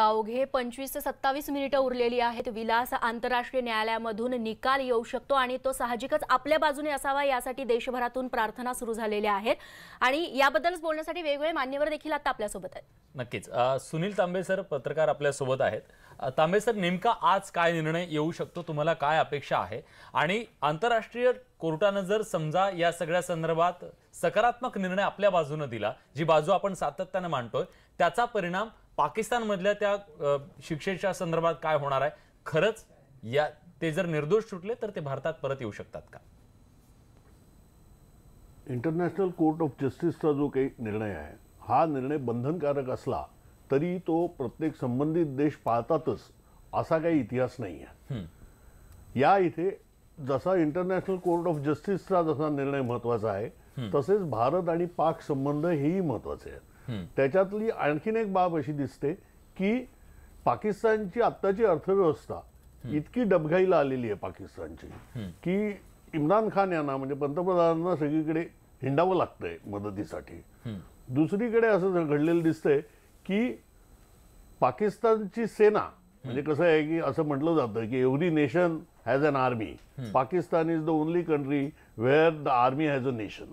अवघे पंचवीस ते सत्तावीस मिनिटं उरलेली आहेत विलास आंतरराष्ट्रीय न्यायालयामधून निकाल येऊ शकतो आणि तो साहजिकच आपल्या बाजूने असावा यासाठी देशभरातून प्रार्थना सुरू झालेल्या आहेत आणि याबद्दलच बोलण्यासाठी वेगवेगळे मान्यवर देखील आता आपल्यासोबत आहेत नक्कीच सुनील तांबे सर पत्रकार आपल्यासोबत आहेत तांबे सर नेमका आज काय निर्णय येऊ शकतो तुम्हाला काय अपेक्षा आहे आणि आंतरराष्ट्रीय कोर्टानं जर समजा या सगळ्या संदर्भात सकारात्मक निर्णय आपल्या बाजूने दिला जी बाजू आपण सातत्यानं मांडतोय त्याचा परिणाम पाकिस्तान मधल्या त्या शिक्षेच्या संदर्भात काय होणार आहे खरंच या ते जर निर्दोष सुटले तर ते भारतात परत येऊ शकतात का इंटरनॅशनल कोर्ट ऑफ जस्टिसचा जो काही निर्णय आहे हा निर्णय बंधनकारक असला तरी तो प्रत्येक संबंधित देश पाळतातच असा काही इतिहास नाही आहे या इथे जसा इंटरनॅशनल कोर्ट ऑफ जस्टिसचा जसा निर्णय महत्वाचा आहे तसेच भारत आणि पाक संबंध हेही महत्वाचे आहेत त्याच्यातली आणखीन एक बाब अशी दिसते की पाकिस्तानची आत्ताची अर्थव्यवस्था इतकी डबघाईला आलेली आहे पाकिस्तानची की इम्रान खान यांना म्हणजे पंतप्रधानांना सगळीकडे हिंडावं लागतंय मदतीसाठी दुसरीकडे असं घडलेलं दिसतंय की पाकिस्तानची सेना म्हणजे कसं आहे की असं म्हटलं जातं की every nation has an army Pakistan is the only country where the army has a nation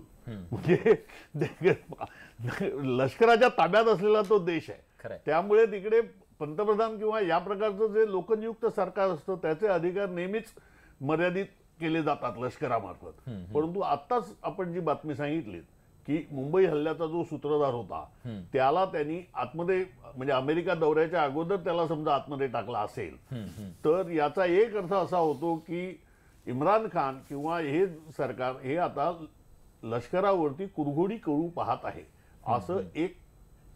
म्हणजे लष्कराच्या ताब्यात असलेला तो देश आहे त्यामुळे तिकडे पंतप्रधान किंवा या प्रकारचं जे लोकनियुक्त सरकार असतं त्याचे अधिकार नेहमीच मर्यादित केले जातात लष्करामार्फत परंतु आत्ताच आपण जी बातमी सांगितली की मुंबई हल्ल्याचा जो सूत्रधार होता त्याला त्यांनी आतमध्ये म्हणजे अमेरिका दौऱ्याच्या अगोदर त्याला समजा आतमध्ये टाकला असेल तर याचा एक अर्थ असा होतो की इम्रान खान किंवा हे सरकार हे आता लष्करावरती कुरघोडी करू पाहत आहे असं एक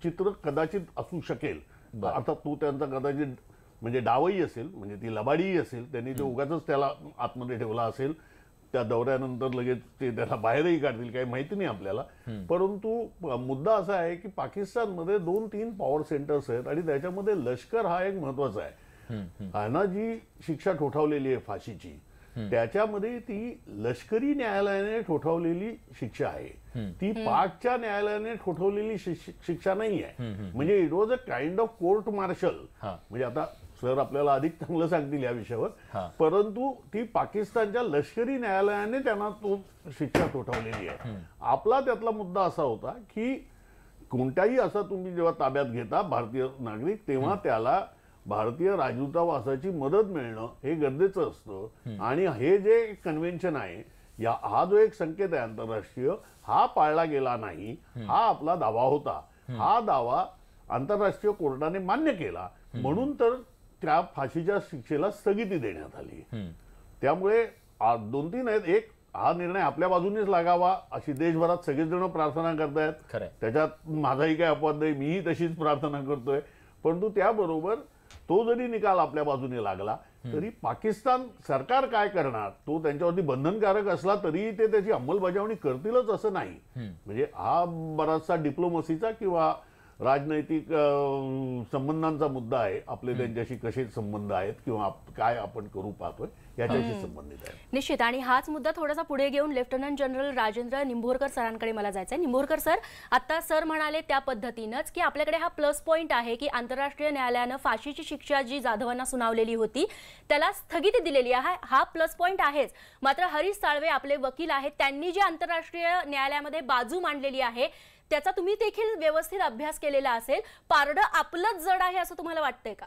चित्र कदाचित असू शकेल अर्थात तो त्यांचा कदाचित म्हणजे डावही असेल म्हणजे ती लबाडीही असेल त्यांनी ते उगाच त्याला आतमध्ये ठेवला असेल त्या दौऱ्यानंतर लगेच ते त्याला बाहेरही काढतील काही माहिती नाही आपल्याला परंतु मुद्दा असा आहे की पाकिस्तानमध्ये दोन तीन पॉवर सेंटर्स आहेत आणि त्याच्यामध्ये लष्कर हा एक महत्वाचा आहे हाना जी शिक्षा ठोठावलेली आहे फाशीची त्याच्यामध्ये ती लष्करी न्यायालयाने ठोठावलेली शिक्षा आहे ती पाकच्या न्यायालयाने ठोठवलेली शिक्षा नाही आहे म्हणजे it was a kind of court martial म्हणजे आता सर आपल्याला अधिक चांगलं सांगतील या विषयावर परंतु ती पाकिस्तानच्या लष्करी न्यायालयाने त्यांना तो शिक्षा ठोठावलेली आहे आपला त्यातला मुद्दा असा होता की कोणताही असा तुम्ही जेव्हा ताब्यात घेता भारतीय नागरिक तेव्हा त्याला भारतीय राजदूतावासाची मदत मिळणं हे गरजेचं असतं आणि हे जे कन्व्हेन्शन आहे या हा जो एक संकेत आहे आंतरराष्ट्रीय हा पाळला गेला नाही हा आपला दावा होता हा दावा आंतरराष्ट्रीय कोर्टाने मान्य केला म्हणून तर त्या फाशीच्या शिक्षेला स्थगिती देण्यात आली त्यामुळे दोन तीन आहेत एक हा निर्णय आपल्या बाजूनेच लागावा अशी देशभरात सगळेजण प्रार्थना करतायत त्याच्यात माझाही काही अपवाद नाही मीही तशीच प्रार्थना करतोय परंतु त्याबरोबर तो जरी निकाल आपल्या बाजूने लागला तरी पाकिस्तान सरकार काय करणार तो त्यांच्यावरती बंधनकारक असला तरी ते त्याची अंमलबजावणी करतीलच असं नाही म्हणजे हा बराचसा डिप्लोमसीचा किंवा राजनैतिक संबंधांचा मुद्दा आहे आपले त्यांच्याशी कसे संबंध आहेत किंवा काय आपण करू पाहतोय याच्याशी संबंधित आहे निश्चित आणि हाच मुद्दा थोडासा पुढे घेऊन लेफ्टनंट जनरल राजेंद्र निंभोरकर सरांकडे मला जायचं आहे निंभोरकर सर आता सर म्हणाले त्या पद्धतीनंच की आपल्याकडे हा प्लस पॉईंट आहे की आंतरराष्ट्रीय न्यायालयानं फाशीची शिक्षा जी जाधवांना सुनावलेली होती त्याला स्थगिती दिलेली आहे हा प्लस पॉईंट आहेच मात्र हरीश साळवे आपले वकील आहेत त्यांनी जी आंतरराष्ट्रीय न्यायालयामध्ये बाजू मांडलेली आहे त्याचा तुम्ही देखील व्यवस्थित अभ्यास केलेला असेल पारड आपलंच जड आहे असं तुम्हाला वाटतंय का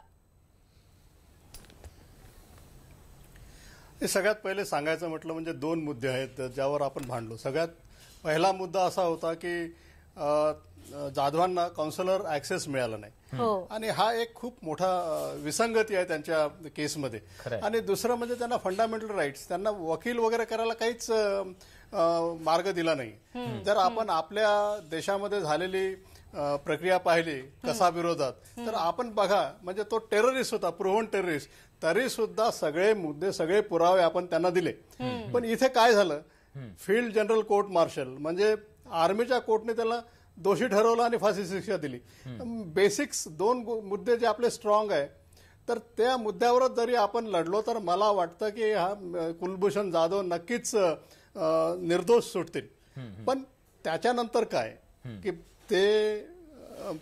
सगळ्यात पहिले सांगायचं म्हटलं म्हणजे दोन मुद्दे आहेत ज्यावर आपण भांडलो सगळ्यात पहिला मुद्दा असा होता की जाधवांना काउन्सिलर ऍक्सेस मिळाला नाही हो. आणि हा एक खूप मोठा विसंगती आहे त्यांच्या केसमध्ये आणि दुसरं म्हणजे त्यांना फंडामेंटल राईट्स त्यांना वकील वगैरे करायला काहीच मार्ग दिला नाही जर आपण आपल्या देशामध्ये झालेली प्रक्रिया पाहिली कसा विरोधात तर आपण बघा म्हणजे तो टेररिस्ट होता प्रोहन टेररिस्ट तरी सुद्धा सगळे मुद्दे सगळे पुरावे आपण त्यांना दिले पण इथे काय झालं फील्ड जनरल कोर्ट मार्शल म्हणजे आर्मीच्या कोर्टने त्याला दोषी ठरवलं आणि फाशी शिक्षा दिली बेसिक्स दोन मुद्दे जे आपले स्ट्रॉंग आहे तर त्या मुद्द्यावरच जरी आपण लढलो तर मला वाटतं की हा कुलभूषण जाधव नक्कीच निर्दोष सुटतील पण त्याच्यानंतर काय की ते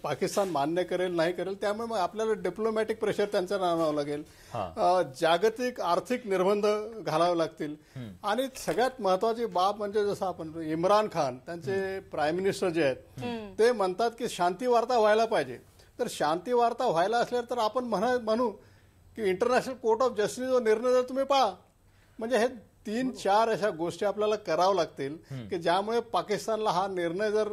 पाकिस्तान मान्य करेल नाही करेल त्यामुळे मग आपल्याला डिप्लोमॅटिक प्रेशर त्यांचा आणावं लागेल जागतिक आर्थिक निर्बंध घालावे लागतील आणि सगळ्यात महत्वाची बाब म्हणजे जसं आपण इम्रान खान त्यांचे प्राईम मिनिस्टर जे आहेत ते म्हणतात की शांती वार्ता व्हायला पाहिजे तर शांती वार्ता व्हायला असल्या तर आपण म्हणा म्हणू की इंटरनॅशनल कोर्ट ऑफ जस्टिस जो निर्णय तुम्ही पाहा म्हणजे हे तीन चार अशा गोष्टी आपल्याला कराव्या लागतील की ज्यामुळे पाकिस्तानला हा निर्णय जर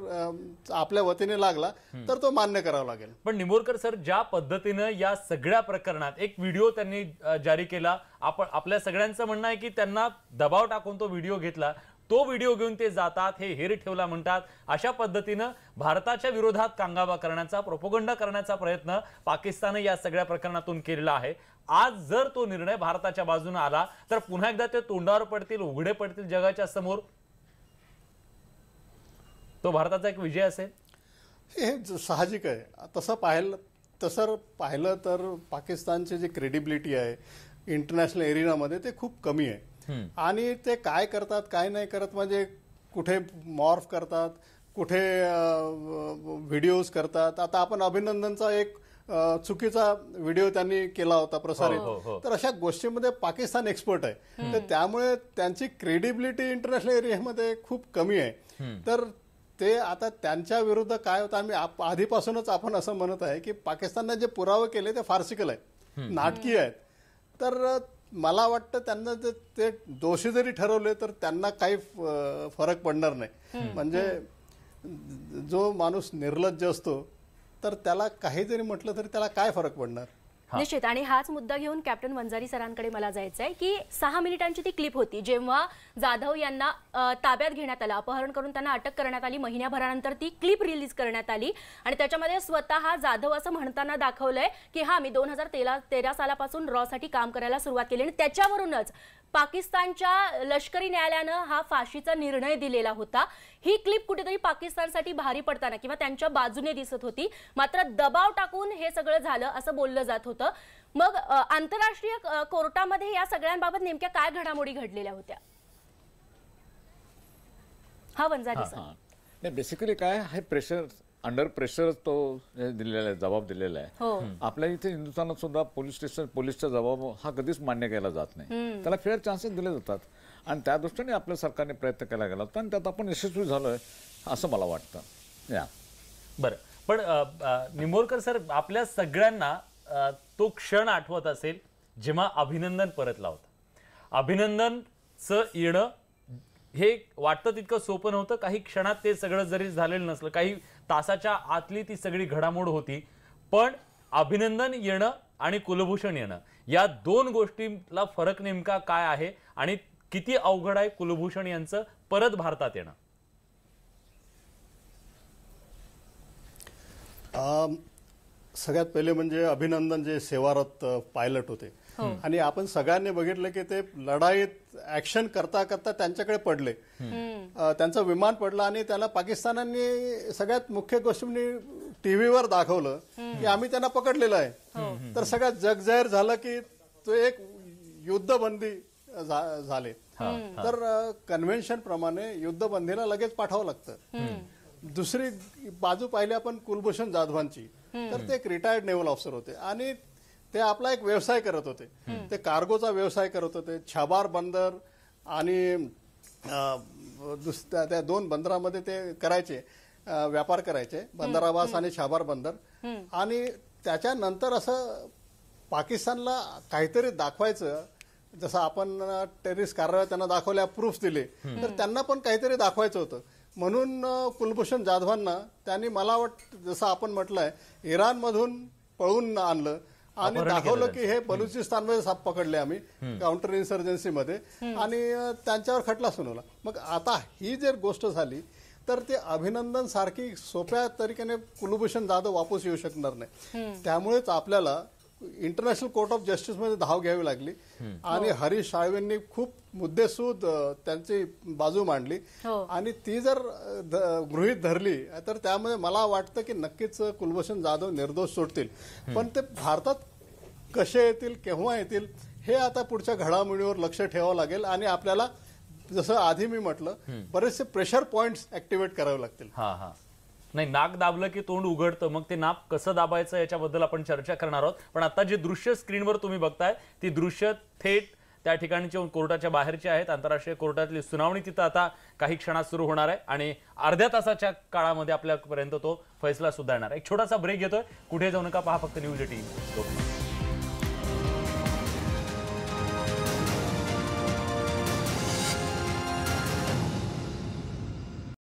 आपल्या वतीने लागला तर तो मान्य करावा लागेल पण निमोरकर सर ज्या पद्धतीनं या सगळ्या प्रकरणात एक व्हिडिओ त्यांनी जारी केला आपण आपल्या सगळ्यांचं म्हणणं आहे की त्यांना दबाव टाकून तो व्हिडिओ घेतला तो व्हिडिओ घेऊन ते जातात हे हेर ठेवला म्हणतात अशा पद्धतीनं भारताच्या विरोधात कांगावा करण्याचा प्रोपोगंडा करण्याचा प्रयत्न पाकिस्तानने या सगळ्या प्रकरणातून केलेला आहे आज जर तो निर्णय भारताच्या बाजूने आला तर पुन्हा एकदा ते तोंडावर पडतील उघडे पडतील जगाच्या समोर तो भारताचा एक विजय असेल हे साहजिक आहे तसं पाहिलं तसं पाहिलं तर पाकिस्तानचे जे क्रेडिबिलिटी आहे इंटरनॅशनल एरिनामध्ये ते खूप कमी आहे आणि ते काय करतात काय नाही करत म्हणजे कुठे मॉर्फ करतात कुठे व्हिडिओज करतात आता आपण अभिनंदनचा एक चुकीचा व्हिडिओ त्यांनी केला होता प्रसारित हो, हो, हो. तर अशा गोष्टीमध्ये पाकिस्तान एक्सपर्ट आहे तर त्यामुळे त्यांची क्रेडिबिलिटी इंटरनॅशनल एरियामध्ये खूप कमी आहे तर ते आता त्यांच्या विरुद्ध काय होतं आम्ही आधीपासूनच आपण असं म्हणत आहे की पाकिस्तानने जे पुरावे केले ते फार्सिकल आहेत नाटकी आहेत तर मला वाटतं त्यांना ते दोषी जरी ठरवले तर त्यांना काही फरक पडणार नाही म्हणजे जो माणूस निर्लज्ज असतो तर त्याला काही जरी म्हटलं तरी त्याला काय फरक पडणार निश्चित आणि हाच मुद्दा घेऊन कॅप्टन वंजारी सरांकडे मला जायचं आहे की सहा मिनिटांची ती क्लिप होती जेव्हा जाधव यांना ताब्यात घेण्यात आलं अपहरण करून त्यांना अटक करण्यात आली महिन्याभरानंतर ती क्लिप रिलीज करण्यात आली आणि त्याच्यामध्ये स्वतः जाधव असं म्हणताना दाखवलंय की हा मी दोन हजार तेरा तेरा सालापासून साठी काम करायला सुरुवात केली आणि त्याच्यावरूनच पाकिस्तानच्या लष्करी न्यायालयानं हा फाशीचा निर्णय दिलेला होता ही क्लिप कुठेतरी पाकिस्तानसाठी भारी पडताना किंवा त्यांच्या बाजूने दिसत होती मात्र दबाव टाकून हे सगळं झालं असं बोललं जात होतं मग आंतरराष्ट्रीय कोर्टामध्ये या सगळ्यांबाबत नेमक्या काय घडामोडी घडलेल्या होत्या हा वंजारी सर बेसिकली काय हे प्रेशर अंडर प्रेशर तो दिलेला आहे जबाब दिलेला आहे हो. आपल्या इथे हिंदुस्थानात सुद्धा पोलीस स्टेशन पोलीसचा जबाब हा कधीच मान्य केला जात नाही त्याला फेअर चान्सेस दिले जातात आणि त्या दृष्टीने आपल्या सरकारने प्रयत्न केला गेला होता आणि त्यात आपण यशस्वी झालोय असं मला वाटतं या बरं पण निंबोरकर सर आपल्या सगळ्यांना तो क्षण आठवत असेल जेव्हा अभिनंदन परतला होता च येणं हे वाटतं तितकं सोपं नव्हतं काही क्षणात ते सगळं जरी झालेलं नसलं काही तासाच्या आतली ती सगळी घडामोड होती पण अभिनंदन येणं आणि कुलभूषण येणं या दोन गोष्टीला फरक नेमका काय आहे आणि किती अवघड आहे कुलभूषण यांचं परत भारतात येणं सगळ्यात पहिले म्हणजे अभिनंदन जे सेवारत पायलट होते हो. आणि आपण सगळ्यांनी बघितलं की ते लढाईत ऍक्शन करता करता त्यांच्याकडे पडले त्यांचं विमान पडलं आणि त्याला पाकिस्तानांनी सगळ्यात मुख्य म्हणजे टीव्हीवर दाखवलं की आम्ही त्यांना पकडलेलं आहे हो. तर सगळ्यात जग जाहीर झालं की तो एक युद्धबंदी झाले तर कन्व्हेन्शन प्रमाणे युद्धबंदीला लगेच पाठवावं लागतं दुसरी बाजू पाहिली आपण कुलभूषण जाधवांची तर ते एक रिटायर्ड नेव्हल ऑफिसर होते आणि ते आपला एक व्यवसाय करत होते ते कार्गोचा व्यवसाय करत होते छाबार बंदर आणि त्या दोन बंदरामध्ये ते करायचे व्यापार करायचे बंदरावास आणि छाबार बंदर आणि त्याच्यानंतर असं पाकिस्तानला काहीतरी दाखवायचं जसं आपण टेरिस कारवाया त्यांना दाखवल्या प्रूफ दिले तर त्यांना पण काहीतरी दाखवायचं होतं म्हणून कुलभूषण जाधवांना त्यांनी मला वाट जसं आपण म्हटलंय इराणमधून पळून आणलं आणि दाखवलं की हे बलुचिस्तान मध्ये साप पकडले आम्ही काउंटर इन्सर्जन्सी मध्ये आणि त्यांच्यावर खटला सुनवला मग आता ही जर गोष्ट झाली तर ते अभिनंदन सारखी सोप्या तरीकेने कुलभूषण जाधव वापस येऊ शकणार नाही त्यामुळेच आपल्याला इंटरनॅशनल कोर्ट ऑफ जस्टिसमध्ये धाव घ्यावी लागली आणि हो. हरीश साळवेंनी खूप मुद्देसूद त्यांची बाजू मांडली हो. आणि ती जर गृहित धरली तर त्यामध्ये मला वाटतं की नक्कीच कुलभूषण जाधव निर्दोष सोडतील पण ते भारतात कसे येतील केव्हा येतील हे आता पुढच्या घडामोडीवर लक्ष ठेवावं लागेल आणि आपल्याला जसं आधी मी म्हटलं बरेचसे प्रेशर पॉइंट्स ऍक्टिव्हेट करावे लागतील नाही नाक दाबलं की तोंड उघडतं मग ते नाक कसं दाबायचं याच्याबद्दल आपण चर्चा करणार आहोत पण आता जे दृश्य स्क्रीनवर तुम्ही बघताय ती दृश्य थेट त्या ठिकाणीच्या कोर्टाच्या बाहेरचे आहेत आंतरराष्ट्रीय कोर्टातली सुनावणी तिथं आता काही क्षणात सुरू होणार आहे आणि अर्ध्या तासाच्या काळामध्ये आपल्यापर्यंत तो फैसला सुद्धा येणार एक छोटासा ब्रेक घेतोय कुठे जाऊ नका पहा फक्त न्यूज एटीन